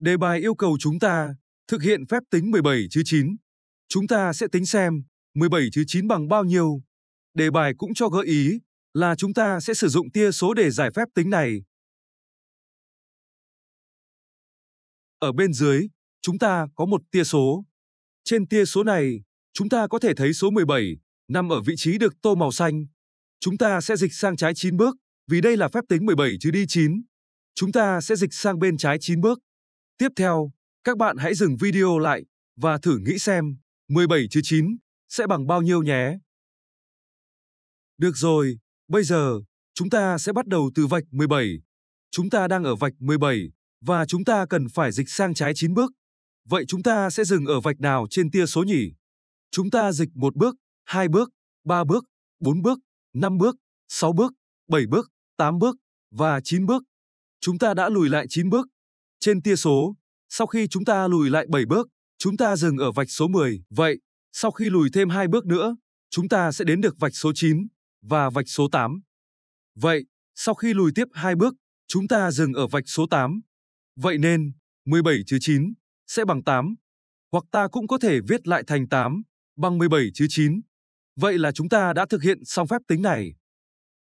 Đề bài yêu cầu chúng ta thực hiện phép tính 17 chứ 9. Chúng ta sẽ tính xem 17 chứ 9 bằng bao nhiêu. Đề bài cũng cho gợi ý là chúng ta sẽ sử dụng tia số để giải phép tính này. Ở bên dưới, chúng ta có một tia số. Trên tia số này, chúng ta có thể thấy số 17 nằm ở vị trí được tô màu xanh. Chúng ta sẽ dịch sang trái 9 bước, vì đây là phép tính 17 chứ đi 9. Chúng ta sẽ dịch sang bên trái 9 bước. Tiếp theo, các bạn hãy dừng video lại và thử nghĩ xem 17 chứ 9 sẽ bằng bao nhiêu nhé. Được rồi, bây giờ chúng ta sẽ bắt đầu từ vạch 17. Chúng ta đang ở vạch 17 và chúng ta cần phải dịch sang trái 9 bước. Vậy chúng ta sẽ dừng ở vạch nào trên tia số nhỉ? Chúng ta dịch một bước, hai bước, ba bước, bốn bước, năm bước, sáu bước, bảy bước, tám bước và chín bước. Chúng ta đã lùi lại 9 bước trên tia số, sau khi chúng ta lùi lại 7 bước, chúng ta dừng ở vạch số 10. Vậy, sau khi lùi thêm hai bước nữa, chúng ta sẽ đến được vạch số 9 và vạch số 8. Vậy, sau khi lùi tiếp hai bước, chúng ta dừng ở vạch số 8. Vậy nên, 17 chứ 9 sẽ bằng 8. Hoặc ta cũng có thể viết lại thành 8 bằng 17 chứ 9. Vậy là chúng ta đã thực hiện xong phép tính này.